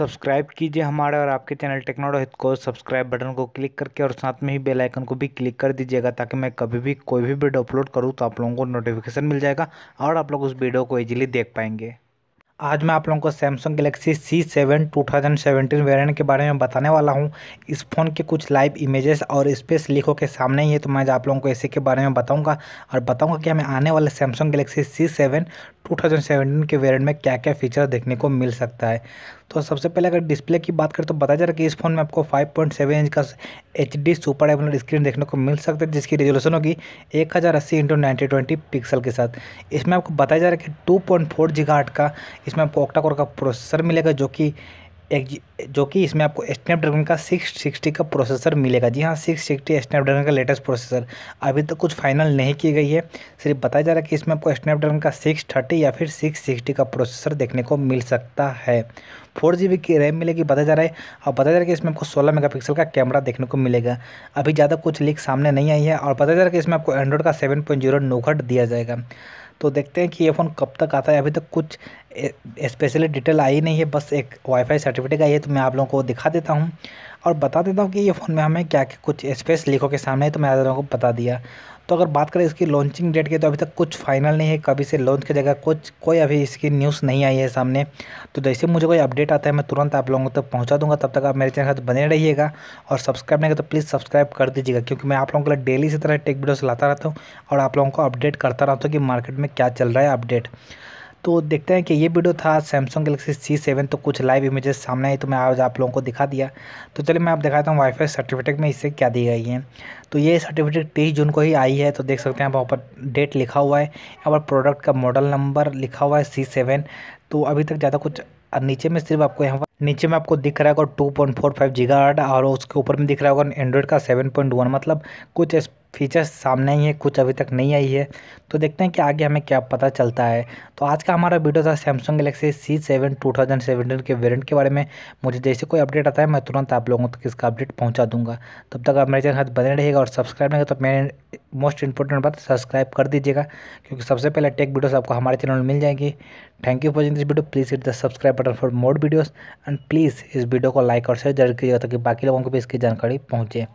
subscribe कीजिए हमारे और आपके चैनल टेक्नोलॉजित को सब्सक्राइब बटन को क्लिक करके और साथ में ही बेल आइकन को भी क्लिक कर दीजिएगा ताकि मैं कभी भी कोई भी वीडियो अपलोड करूँ तो आप लोगों को नोटिफिकेशन मिल जाएगा और आप लोग उस वीडियो को ईजिली देख पाएंगे आज मैं आप लोगों को Samsung Galaxy C seven two thousand seventeen variant के बारे में बताने वाला हूँ इस फ़ोन के कुछ लाइव इमेजेस और स्पेस लिखो के सामने ही है तो मैं आज आप लोगों को ऐसे के बारे में बताऊँगा और बताऊँगा कि हमें आने वाले Samsung Galaxy C seven two thousand seventeen के वेरियंट में क्या क्या फीचर देखने को मिल सकता है तो सबसे पहले अगर डिस्प्ले की बात करें तो बता जा रहा कि इस फ़ोन में आपको फाइव पॉइंट सेवन इंच का H D super AMOLED screen देखने को मिल सकती है जिसकी रेजोल्यूशन होगी एक हज़ार अस्सी इंटू नाइन्टी ट्वेंटी पिक्सल के साथ इसमें आपको बताया जा रहा है कि टू पॉइंट फोर जीगा का इसमें आपको कोर का प्रोसेसर मिलेगा जो कि एक जो कि इसमें आपको स्नैपड्रैगन का सिक्स सिक्सटी का प्रोसेसर मिलेगा जी हाँ सिक्स सिक्सटी स्नैपड्रैगन का लेटेस्ट प्रोसेसर अभी तक तो कुछ फाइनल नहीं की गई है सिर्फ बताया जा रहा है कि इसमें आपको स्नैपड्रैगन का सिक्स थर्टी या फिर सिक्स सिक्सटी का प्रोसेसर देखने को मिल सकता है फोर जी बी की रैम मिलेगी बताया जा रहा है और बताया जा रहा है कि इसमें आपको सोलह पिक्सल का कैमरा देखने को मिलेगा अभी ज़्यादा कुछ लीक सामने नहीं आई है और बताया जा रहा है कि इसमें आपको एंड्रॉइड का सेवन पॉइंट जीरो नोखट दिया जाएगा तो देखते हैं कि ये फ़ोन कब तक आता है अभी तक कुछ स्पेशली डिटेल आई नहीं है बस एक वाईफाई सर्टिफिकेट आई है तो मैं आप लोगों को दिखा देता हूँ और बता देता हूँ कि ये फ़ोन में हमें क्या कुछ स्पेस लिखो के सामने है तो मैं आप लोगों को बता दिया तो अगर बात करें इसकी लॉन्चिंग डेट की तो अभी तक कुछ फाइनल नहीं है कब इसे लॉन्च की जगह कुछ कोई अभी इसकी न्यूज़ नहीं आई है सामने तो जैसे मुझे कोई अपडेट आता है मैं तुरंत आप लोगों तक पहुँचा दूँगा तब तक आप मेरे चैनल तो बने रहिएगा और सब्सक्राइब नहीं तो प्लीज़ सब्सक्राइब कर दीजिएगा क्योंकि मैं आप लोगों के लिए डेली इसी तरह टेक वीडियोस लाता रहता हूँ और आप लोगों को अपडेट करता रहता हूँ कि मार्केट में क्या चल रहा है अपडेट तो देखते हैं कि ये वीडियो था सैमसंग गलेक्सी सी सेवन तो कुछ लाइव इमेजेस सामने आई तो मैं आज आप लोगों को दिखा दिया तो चलिए मैं आप दिखाता हूँ वाईफाई सर्टिफिकेट में इससे क्या दी गई है तो ये सर्टिफिकेट तेईस जून को ही आई है तो देख सकते हैं वहाँ पर डेट लिखा हुआ है यहाँ पर प्रोडक्ट का मॉडल नंबर लिखा हुआ है सी सेवन तो अभी तक ज़्यादा कुछ नीचे में सिर्फ आपको यहाँ नीचे में आपको दिख रहा होगा two point four five giga और उसके ऊपर में दिख रहा होगा एंड्रॉइड का सेवन पॉइंट वन मतलब कुछ फीचर्स सामने ही है कुछ अभी तक नहीं आई है तो देखते हैं कि आगे हमें क्या पता चलता है तो आज का हमारा वीडियो था Samsung Galaxy C seven two thousand seventeen के वेरिएंट के बारे में मुझे जैसे कोई अपडेट आता है मैं तुरंत आप लोगों तक इसका अपडेट पहुंचा दूंगा तब तक आप मेरे चैनल हाथ बने रहेगा और सब्सक्राइब नहीं तो मेरे मोस्ट इंपॉर्टेंट बात सब्सक्राइब कर दीजिएगा क्योंकि सबसे पहले टेक वीडियोज आपको हमारे चैनल में मिल जाएंगी thank you watching this video please hit the subscribe button for more videos and please इस वीडियो को लाइक और शेयर जरूर कीजिएगा ताकि बाकी लोगों को भी इसकी जानकारी पहुँचे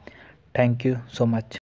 थैंक यू सो मच